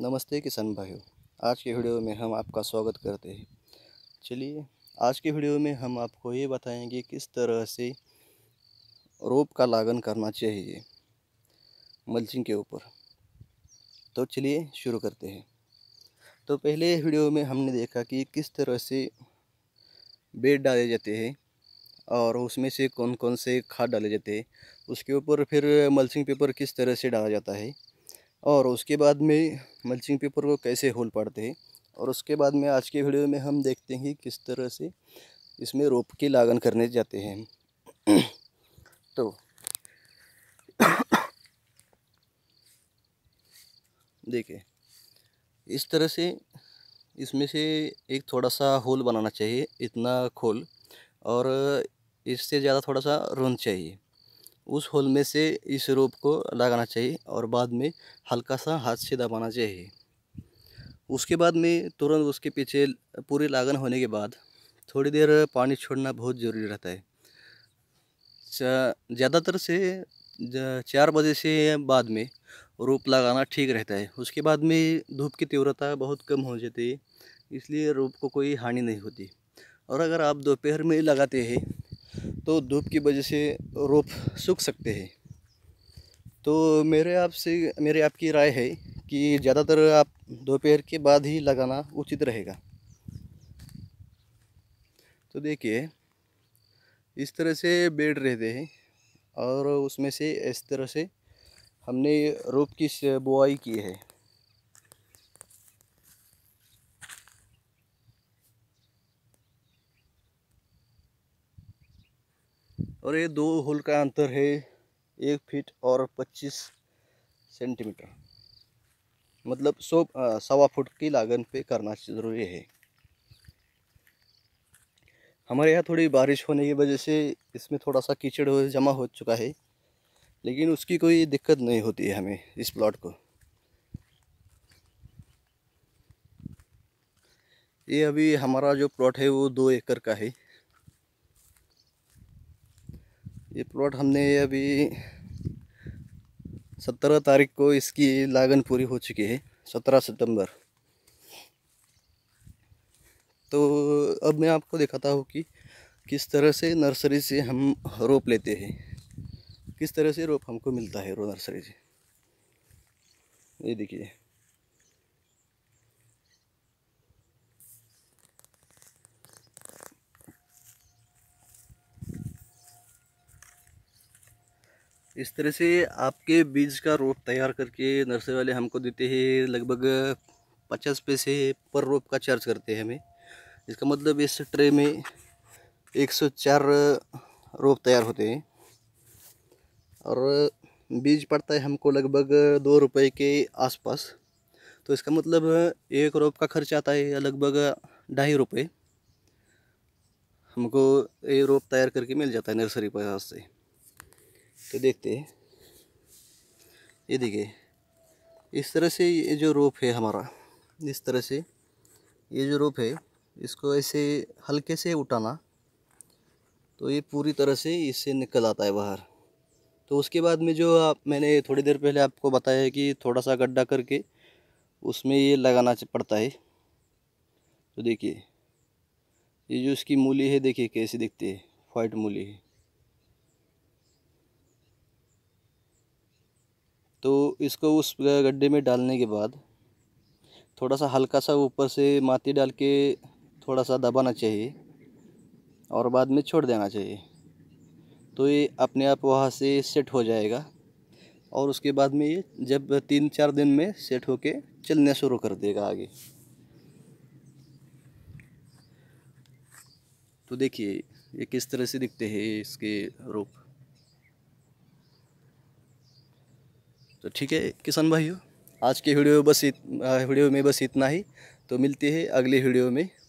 नमस्ते किसान भाइयों आज के वीडियो में हम आपका स्वागत करते हैं चलिए आज के वीडियो में हम आपको ये बताएंगे किस तरह से रोप का लागन करना चाहिए मल्चिंग के ऊपर तो चलिए शुरू करते हैं तो पहले वीडियो में हमने देखा कि किस तरह से बेड डाले जाते हैं और उसमें से कौन कौन से खाद डाले जाते हैं उसके ऊपर फिर मल्चिंग पेपर किस तरह से डाला जाता है और उसके बाद में मल्चिंग पेपर को कैसे होल पाड़ते हैं और उसके बाद में आज के वीडियो में हम देखते हैं किस तरह से इसमें रोप के लागन करने जाते हैं तो देखिए इस तरह से इसमें से एक थोड़ा सा होल बनाना चाहिए इतना खोल और इससे ज़्यादा थोड़ा सा रुंद चाहिए उस होल में से इस रोप को लगाना चाहिए और बाद में हल्का सा हाथ से दबाना चाहिए उसके बाद में तुरंत उसके पीछे पूरी लागन होने के बाद थोड़ी देर पानी छोड़ना बहुत ज़रूरी रहता है ज़्यादातर से चार बजे से बाद में रोप लगाना ठीक रहता है उसके बाद में धूप की तीव्रता बहुत कम हो जाती है इसलिए रोप को कोई हानि नहीं होती और अगर आप दोपहर में लगाते हैं तो धूप की वजह से रोप सूख सकते हैं तो मेरे आपसे मेरे आपकी राय है कि ज़्यादातर आप दोपहर के बाद ही लगाना उचित रहेगा तो देखिए इस तरह से बेड रहते हैं और उसमें से इस तरह से हमने रोप की बुआई की है और ये दो होल का अंतर है एक फीट और पच्चीस सेंटीमीटर मतलब सौ सवा फुट की लागन पे करना ज़रूरी है हमारे यहाँ थोड़ी बारिश होने की वजह से इसमें थोड़ा सा कीचड़ हो जमा हो चुका है लेकिन उसकी कोई दिक्कत नहीं होती है हमें इस प्लॉट को ये अभी हमारा जो प्लॉट है वो दो एकड़ का है ये प्लॉट हमने अभी सत्रह तारीख को इसकी लागन पूरी हो चुकी है सत्रह सितंबर तो अब मैं आपको दिखाता हूँ कि किस तरह से नर्सरी से हम रोप लेते हैं किस तरह से रोप हमको मिलता है रो नर्सरी से ये देखिए इस तरह से आपके बीज का रोप तैयार करके नर्सरी वाले हमको देते हैं लगभग पचास पैसे पर रोप का चार्ज करते हैं हमें इसका मतलब इस ट्रे में एक सौ चार रोप तैयार होते हैं और बीज पड़ता है हमको लगभग दो रुपए के आसपास तो इसका मतलब एक रोप का खर्च आता है लगभग ढाई रुपये हमको ये रोप तैयार करके मिल जाता है नर्सरी पास से तो देखते हैं ये देखिए इस तरह से ये जो रूप है हमारा इस तरह से ये जो रूप है इसको ऐसे हल्के से उठाना तो ये पूरी तरह से इससे निकल आता है बाहर तो उसके बाद में जो आप मैंने थोड़ी देर पहले आपको बताया है कि थोड़ा सा गड्ढा करके उसमें ये लगाना पड़ता है तो देखिए ये जो इसकी मूली है देखिए कैसी दिखती है वाइट मूली है तो इसको उस गड्ढे में डालने के बाद थोड़ा सा हल्का सा ऊपर से माटी डाल के थोड़ा सा दबाना चाहिए और बाद में छोड़ देना चाहिए तो ये अपने आप वहाँ से सेट हो जाएगा और उसके बाद में ये जब तीन चार दिन में सेट होके चलने शुरू कर देगा आगे तो देखिए ये किस तरह से दिखते हैं इसके रूप तो ठीक है किसान भाइयों आज के वीडियो बस इत, वीडियो में बस इतना ही तो मिलती है अगले वीडियो में